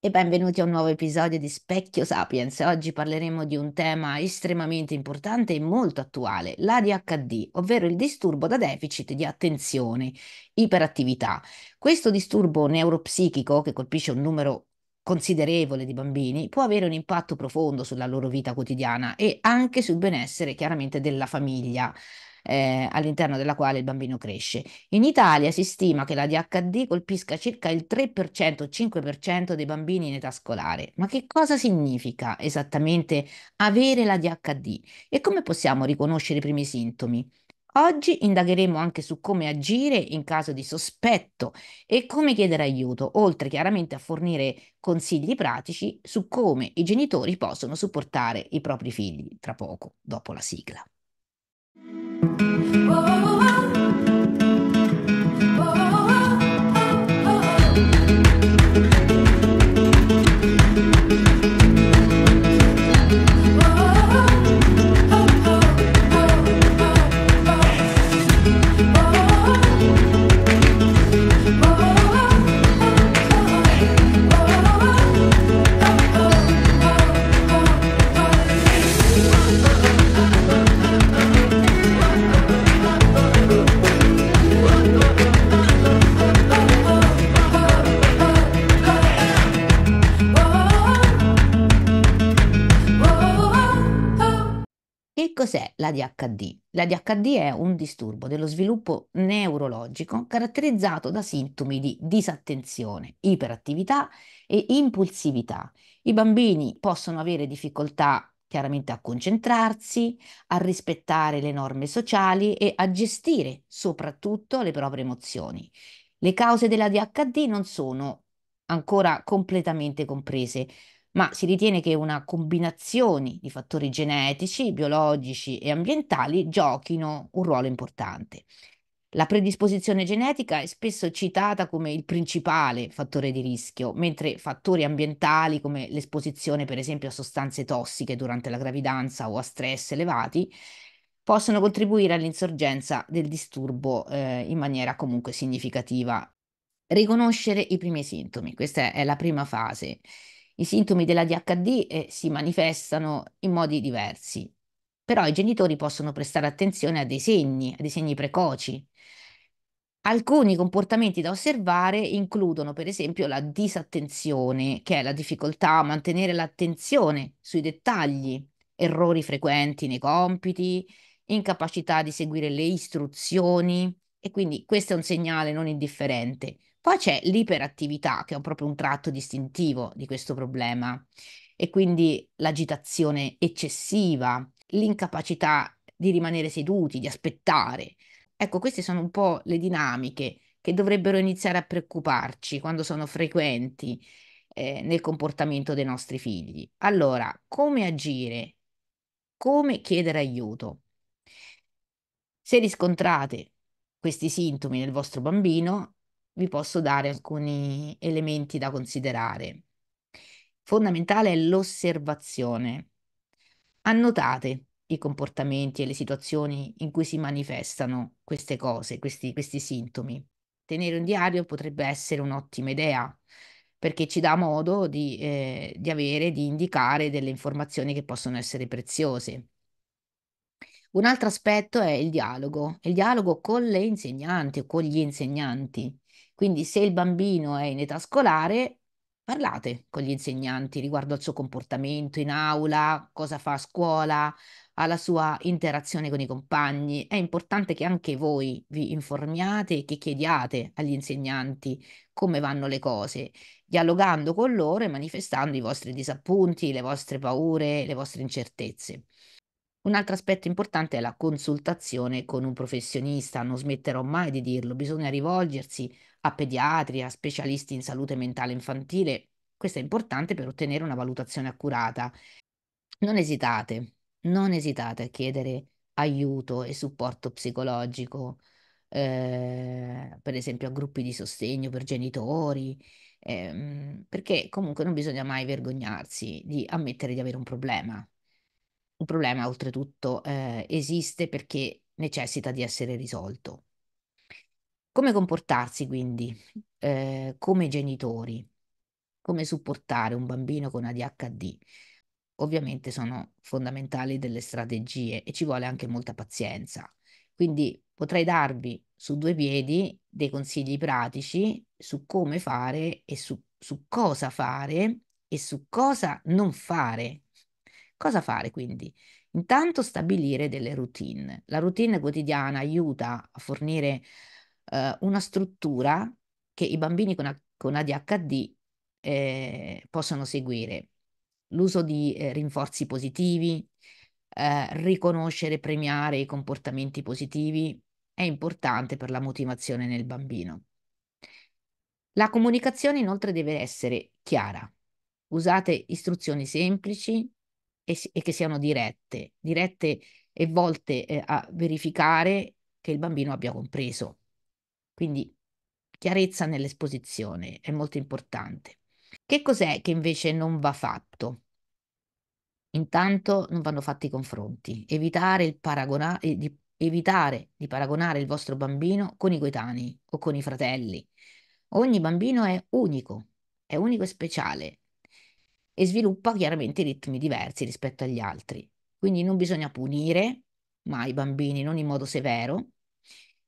E benvenuti a un nuovo episodio di Specchio Sapiens. Oggi parleremo di un tema estremamente importante e molto attuale, l'ADHD, ovvero il disturbo da deficit di attenzione, iperattività. Questo disturbo neuropsichico che colpisce un numero considerevole di bambini può avere un impatto profondo sulla loro vita quotidiana e anche sul benessere chiaramente della famiglia eh, all'interno della quale il bambino cresce. In Italia si stima che la DHD colpisca circa il 3% o 5% dei bambini in età scolare. Ma che cosa significa esattamente avere la DHD e come possiamo riconoscere i primi sintomi? Oggi indagheremo anche su come agire in caso di sospetto e come chiedere aiuto, oltre chiaramente a fornire consigli pratici su come i genitori possono supportare i propri figli tra poco, dopo la sigla. Whoa. Che cos'è l'ADHD? L'ADHD è un disturbo dello sviluppo neurologico caratterizzato da sintomi di disattenzione, iperattività e impulsività. I bambini possono avere difficoltà chiaramente a concentrarsi, a rispettare le norme sociali e a gestire soprattutto le proprie emozioni. Le cause dell'ADHD non sono ancora completamente comprese, ma si ritiene che una combinazione di fattori genetici, biologici e ambientali giochino un ruolo importante. La predisposizione genetica è spesso citata come il principale fattore di rischio, mentre fattori ambientali come l'esposizione per esempio a sostanze tossiche durante la gravidanza o a stress elevati possono contribuire all'insorgenza del disturbo eh, in maniera comunque significativa. Riconoscere i primi sintomi, questa è la prima fase. I sintomi della DHD eh, si manifestano in modi diversi, però i genitori possono prestare attenzione a dei segni, a dei segni precoci. Alcuni comportamenti da osservare includono per esempio la disattenzione, che è la difficoltà a mantenere l'attenzione sui dettagli, errori frequenti nei compiti, incapacità di seguire le istruzioni, e quindi questo è un segnale non indifferente. Poi c'è l'iperattività, che è proprio un tratto distintivo di questo problema, e quindi l'agitazione eccessiva, l'incapacità di rimanere seduti, di aspettare. Ecco, queste sono un po' le dinamiche che dovrebbero iniziare a preoccuparci quando sono frequenti eh, nel comportamento dei nostri figli. Allora, come agire? Come chiedere aiuto? Se riscontrate questi sintomi nel vostro bambino, vi posso dare alcuni elementi da considerare. Fondamentale è l'osservazione. Annotate i comportamenti e le situazioni in cui si manifestano queste cose, questi, questi sintomi. Tenere un diario potrebbe essere un'ottima idea perché ci dà modo di, eh, di avere, di indicare delle informazioni che possono essere preziose. Un altro aspetto è il dialogo, il dialogo con le insegnanti o con gli insegnanti. Quindi se il bambino è in età scolare, parlate con gli insegnanti riguardo al suo comportamento in aula, cosa fa a scuola, alla sua interazione con i compagni. È importante che anche voi vi informiate e che chiediate agli insegnanti come vanno le cose, dialogando con loro e manifestando i vostri disappunti, le vostre paure, le vostre incertezze. Un altro aspetto importante è la consultazione con un professionista, non smetterò mai di dirlo, bisogna rivolgersi a pediatri, a specialisti in salute mentale infantile, questo è importante per ottenere una valutazione accurata. Non esitate, non esitate a chiedere aiuto e supporto psicologico, eh, per esempio a gruppi di sostegno per genitori, eh, perché comunque non bisogna mai vergognarsi di ammettere di avere un problema. Un problema, oltretutto, eh, esiste perché necessita di essere risolto. Come comportarsi quindi eh, come genitori? Come supportare un bambino con ADHD? Ovviamente sono fondamentali delle strategie e ci vuole anche molta pazienza. Quindi potrei darvi su due piedi dei consigli pratici su come fare e su, su cosa fare e su cosa non fare Cosa fare quindi? Intanto stabilire delle routine. La routine quotidiana aiuta a fornire eh, una struttura che i bambini con, con ADHD eh, possono seguire. L'uso di eh, rinforzi positivi, eh, riconoscere e premiare i comportamenti positivi è importante per la motivazione nel bambino. La comunicazione inoltre deve essere chiara. Usate istruzioni semplici e, e che siano dirette, dirette e volte eh, a verificare che il bambino abbia compreso. Quindi chiarezza nell'esposizione è molto importante. Che cos'è che invece non va fatto? Intanto non vanno fatti i confronti, evitare, paragona- eh, di, evitare di paragonare il vostro bambino con i coetanei o con i fratelli. Ogni bambino è unico, è unico e speciale e sviluppa chiaramente ritmi diversi rispetto agli altri. Quindi non bisogna punire mai i bambini, non in modo severo,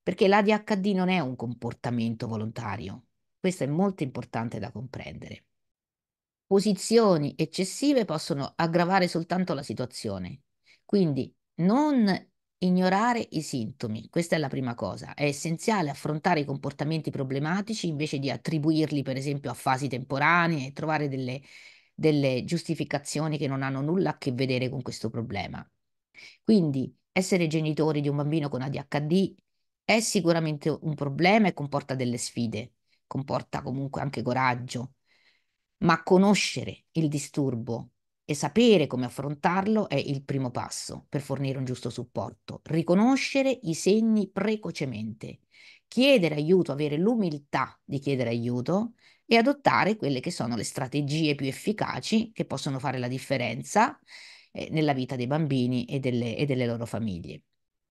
perché l'ADHD non è un comportamento volontario. Questo è molto importante da comprendere. Posizioni eccessive possono aggravare soltanto la situazione. Quindi non ignorare i sintomi, questa è la prima cosa. È essenziale affrontare i comportamenti problematici invece di attribuirli, per esempio, a fasi temporanee e trovare delle delle giustificazioni che non hanno nulla a che vedere con questo problema. Quindi essere genitori di un bambino con ADHD è sicuramente un problema e comporta delle sfide, comporta comunque anche coraggio, ma conoscere il disturbo e sapere come affrontarlo è il primo passo per fornire un giusto supporto. Riconoscere i segni precocemente, chiedere aiuto, avere l'umiltà di chiedere aiuto e adottare quelle che sono le strategie più efficaci che possono fare la differenza eh, nella vita dei bambini e delle, e delle, loro famiglie.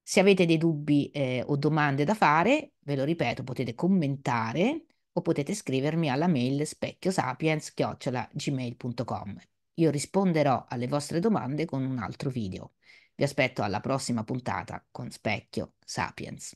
Se avete dei dubbi eh, o domande da fare, ve lo ripeto, potete commentare o potete scrivermi alla mail specchiosapiens-gmail.com. Io risponderò alle vostre domande con un altro video. Vi aspetto alla prossima puntata con Specchio Sapiens.